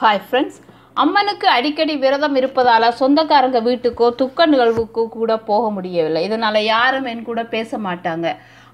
hi friends அம்மனுக்கு அடிக்கடி விரதம் இருப்பதால் சொந்தக்காரங்க வீட்டுக்கோ துக்க நிகழ்வுக்கோ கூட போக முடியவில்லை இதனால் யாரும் என் கூட பேச மாட்டாங்க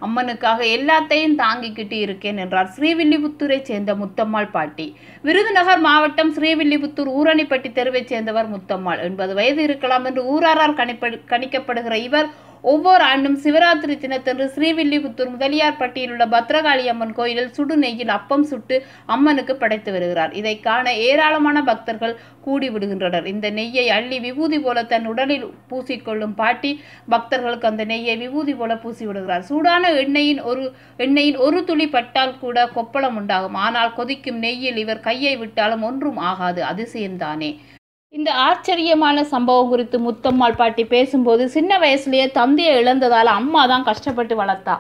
அம்மனுக்காக எல்லாத்தையும் தாங்கிக்கிட்டு இருக்கேன் என்றார் ஸ்ரீவில்லிபுத்தூரை சேர்ந்த முத்தம்மாள் பாட்டி விருதுநகர் மாவட்டம் ஸ்ரீவில்லிபுத்தூர் ஊரணிப்பட்டி தெருவைச் சேர்ந்தவர் முத்தம்மாள் எண்பது வயது இருக்கலாம் என்று ஊராரால் கணிப்ப கணிக்கப்படுகிற இவர் ஒவ்வொரு ஆண்டும் சிவராத்திரி தினத்தன்று ஸ்ரீவில்லிபுத்தூர் முதலியார்பட்டியில் உள்ள பத்ரகாளி அம்மன் கோயிலில் சுடு நெய்யில் அப்பம் சுட்டு அம்மனுக்கு படைத்து வருகிறார் இதை காண ஏராளமான பக்தர்கள் கூடி விடுகின்றனர் இந்த நெய்யை அள்ளி விபூதி போல தன் உடலில் பூசிக்கொள்ளும் பாட்டி பக்தர்களுக்கு அந்த நெய்யை விபூதி போல பூசி விடுகிறார் சூடான எண்ணெயின் ஒரு எண்ணெயின் ஒரு துளி பட்டால் கூட கொப்பளம் உண்டாகும் ஆனால் கொதிக்கும் நெய்யில் இவர் கையை விட்டாலும் ஒன்றும் ஆகாது அதிசயம்தானே இந்த ஆச்சரியமான சம்பவம் குறித்து முத்தம்மாள் பாட்டி பேசும்போது சின்ன வயசுலேயே தந்தையை இழந்ததால் அம்மா தான் கஷ்டப்பட்டு வளர்த்தா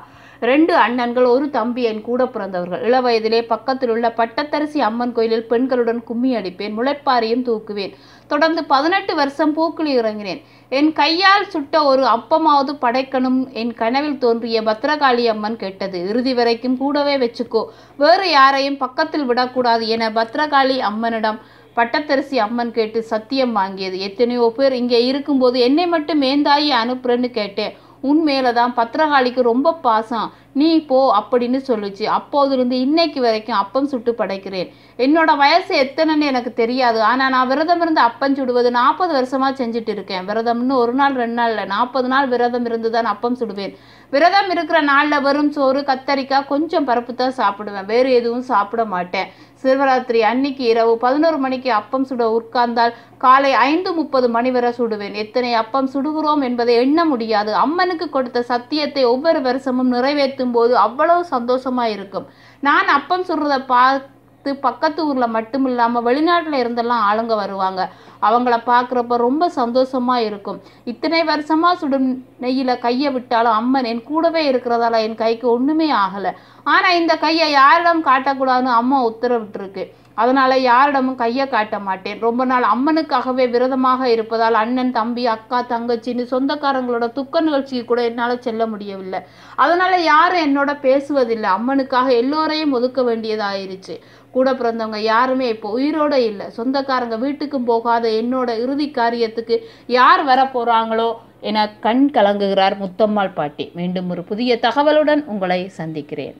ரெண்டு அண்ணன்கள் ஒரு தம்பி என் கூட பிறந்தவர்கள் இளவயதிலே பக்கத்தில் உள்ள பட்டத்தரசி அம்மன் கோயிலில் பெண்களுடன் கும்மி அடிப்பேன் முளைப்பாறையும் தூக்குவேன் தொடர்ந்து பதினெட்டு வருஷம் பூக்களி இறங்கினேன் என் கையால் சுட்ட ஒரு அப்பமாவது படைக்கணும் என் கனவில் தோன்றிய பத்ரகாளி அம்மன் கேட்டது இறுதி வரைக்கும் கூடவே வச்சுக்கோ வேறு யாரையும் பக்கத்தில் விடக்கூடாது என பத்ரகாளி அம்மனிடம் பட்டத்தரிசி அம்மன் கேட்டு சத்தியம் வாங்கியது எத்தனையோ பேர் இங்கே இருக்கும்போது என்னை மட்டும் மேந்தாயி அனுப்புறேன்னு கேட்டேன் உன் மேலே தான் பத்திரகாளிக்கு ரொம்ப பாசம் நீ போ அப்படின்னு சொல்லுச்சு அப்போதிலிருந்து இன்னைக்கு வரைக்கும் அப்பம் சுட்டு படைக்கிறேன் என்னோட வயசு எத்தனைன்னு எனக்கு தெரியாது ஆனால் நான் விரதம் இருந்து அப்பம் சுடுவது நாற்பது வருஷமாக செஞ்சுட்டு இருக்கேன் விரதம்னு ஒரு நாள் ரெண்டு நாளில் நாற்பது நாள் விரதம் இருந்து தான் அப்பம் சுடுவேன் விரதம் இருக்கிற நாளில் வரும் சோறு கத்தரிக்காய் கொஞ்சம் பருப்பு தான் சாப்பிடுவேன் வேறு எதுவும் சாப்பிட மாட்டேன் சிவராத்திரி அன்னைக்கு இரவு பதினோரு மணிக்கு அப்பம் சுட உட்கார்ந்தால் காலை ஐந்து முப்பது மணி வரை சுடுவேன் எத்தனை அப்பம் சுடுகிறோம் என்பதை எண்ண முடியாது அம்மனுக்கு கொடுத்த சத்தியத்தை ஒவ்வொரு வருஷமும் நிறைவேற்றும் போது அவ்வளோ சந்தோஷமாக இருக்கும் நான் அப்பம் சுடுறதை பார்த்து பக்கத்து ஊரில் மட்டும் இல்லாமல் வெளிநாட்டில் இருந்தெல்லாம் ஆளுங்க வருவாங்க அவங்கள பார்க்குறப்ப ரொம்ப சந்தோஷமாக இருக்கும் இத்தனை வருஷமாக சுடும் நெய்யில் கையை விட்டாலும் அம்மன் என் கூடவே இருக்கிறதால என் கைக்கு ஒன்றுமே ஆகலை ஆனால் இந்த கையை யாரிடம் காட்டக்கூடாதுன்னு அம்மா உத்தரவிட்டுருக்கு அதனால் யாரிடமும் கையை காட்ட மாட்டேன் ரொம்ப நாள் அம்மனுக்காகவே விரதமாக இருப்பதால் அண்ணன் தம்பி அக்கா தங்கச்சின்னு சொந்தக்காரங்களோட துக்க நிகழ்ச்சிக்கு கூட என்னால் செல்ல முடியவில்லை அதனால் யாரும் என்னோட பேசுவதில்லை அம்மனுக்காக எல்லோரையும் ஒதுக்க வேண்டியதாயிருச்சு கூட பிறந்தவங்க யாருமே இப்போ உயிரோட இல்லை சொந்தக்காரங்க வீட்டுக்கும் போகாத என்னோட இறுதி காரியத்துக்கு யார் வர போகிறாங்களோ என கண் கலங்குகிறார் முத்தம்மாள் பாட்டி மீண்டும் ஒரு புதிய தகவலுடன் உங்களை சந்திக்கிறேன்